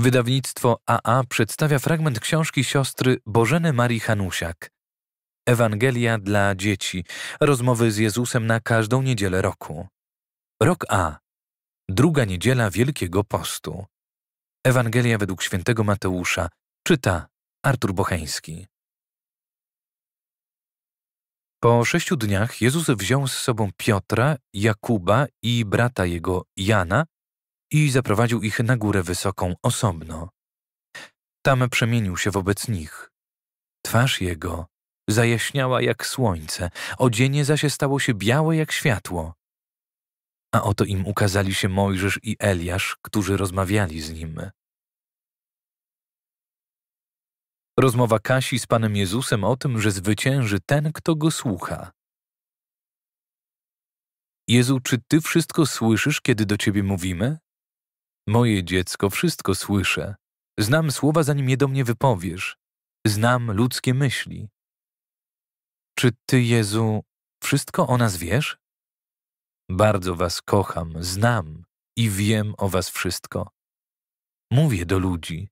Wydawnictwo AA przedstawia fragment książki siostry Bożeny Marii Hanusiak. Ewangelia dla dzieci. Rozmowy z Jezusem na każdą niedzielę roku. Rok A. Druga niedziela Wielkiego Postu. Ewangelia według świętego Mateusza. Czyta Artur Bocheński. Po sześciu dniach Jezus wziął z sobą Piotra, Jakuba i brata jego Jana i zaprowadził ich na górę wysoką osobno. Tam przemienił się wobec nich. Twarz jego zajaśniała jak słońce, odzienie zaś stało się białe jak światło. A oto im ukazali się Mojżesz i Eliasz, którzy rozmawiali z nim. Rozmowa Kasi z Panem Jezusem o tym, że zwycięży ten, kto go słucha. Jezu, czy Ty wszystko słyszysz, kiedy do Ciebie mówimy? Moje dziecko, wszystko słyszę. Znam słowa, zanim je do mnie wypowiesz. Znam ludzkie myśli. Czy Ty, Jezu, wszystko o nas wiesz? Bardzo Was kocham, znam i wiem o Was wszystko. Mówię do ludzi.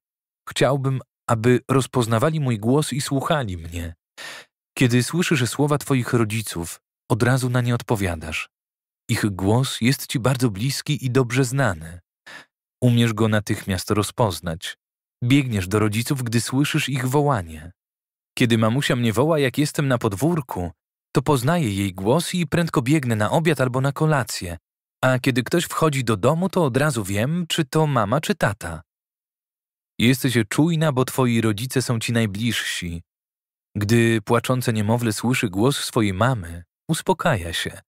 Chciałbym, aby rozpoznawali mój głos i słuchali mnie. Kiedy słyszysz słowa Twoich rodziców, od razu na nie odpowiadasz. Ich głos jest Ci bardzo bliski i dobrze znany. Umiesz go natychmiast rozpoznać. Biegniesz do rodziców, gdy słyszysz ich wołanie. Kiedy mamusia mnie woła, jak jestem na podwórku, to poznaję jej głos i prędko biegnę na obiad albo na kolację, a kiedy ktoś wchodzi do domu, to od razu wiem, czy to mama, czy tata. Jesteś czujna, bo twoi rodzice są ci najbliżsi. Gdy płaczące niemowlę słyszy głos swojej mamy, uspokaja się.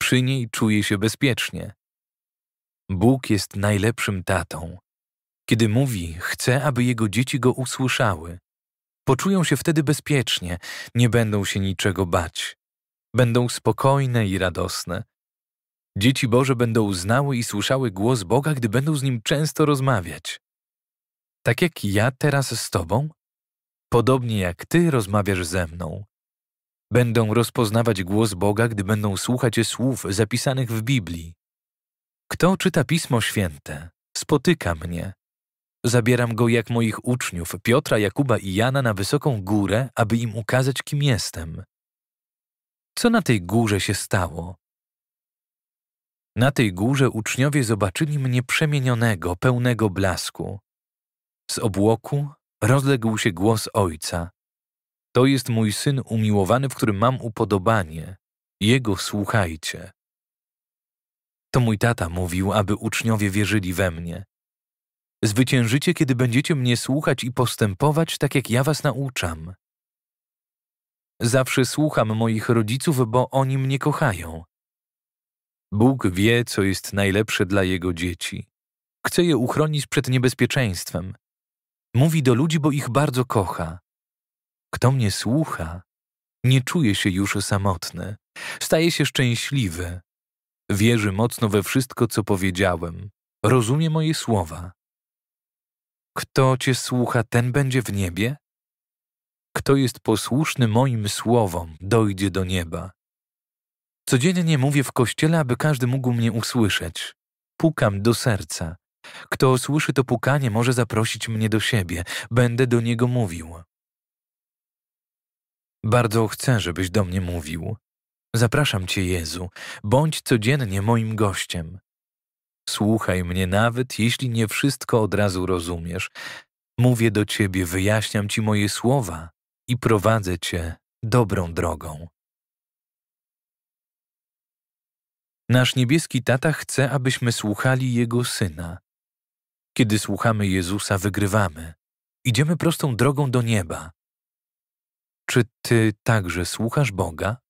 Przy niej czuje się bezpiecznie. Bóg jest najlepszym tatą. Kiedy mówi, chce, aby jego dzieci go usłyszały. Poczują się wtedy bezpiecznie, nie będą się niczego bać. Będą spokojne i radosne. Dzieci Boże będą znały i słyszały głos Boga, gdy będą z nim często rozmawiać. Tak jak ja teraz z Tobą, podobnie jak Ty rozmawiasz ze mną. Będą rozpoznawać głos Boga, gdy będą słuchać słów zapisanych w Biblii. Kto czyta Pismo Święte, spotyka mnie. Zabieram go jak moich uczniów, Piotra, Jakuba i Jana, na wysoką górę, aby im ukazać, kim jestem. Co na tej górze się stało? Na tej górze uczniowie zobaczyli mnie przemienionego, pełnego blasku. Z obłoku rozległ się głos Ojca. To jest mój syn umiłowany, w którym mam upodobanie. Jego słuchajcie. To mój tata mówił, aby uczniowie wierzyli we mnie. Zwyciężycie, kiedy będziecie mnie słuchać i postępować tak, jak ja was nauczam. Zawsze słucham moich rodziców, bo oni mnie kochają. Bóg wie, co jest najlepsze dla jego dzieci. Chce je uchronić przed niebezpieczeństwem. Mówi do ludzi, bo ich bardzo kocha. Kto mnie słucha, nie czuje się już samotny, staje się szczęśliwy, Wierzy mocno we wszystko, co powiedziałem. Rozumie moje słowa. Kto cię słucha, ten będzie w niebie? Kto jest posłuszny moim słowom, dojdzie do nieba. Codziennie mówię w kościele, aby każdy mógł mnie usłyszeć. Pukam do serca. Kto słyszy to pukanie, może zaprosić mnie do siebie. Będę do niego mówił. Bardzo chcę, żebyś do mnie mówił. Zapraszam Cię, Jezu, bądź codziennie moim gościem. Słuchaj mnie nawet, jeśli nie wszystko od razu rozumiesz. Mówię do Ciebie, wyjaśniam Ci moje słowa i prowadzę Cię dobrą drogą. Nasz niebieski tata chce, abyśmy słuchali Jego Syna. Kiedy słuchamy Jezusa, wygrywamy. Idziemy prostą drogą do nieba. Czy Ty także słuchasz Boga?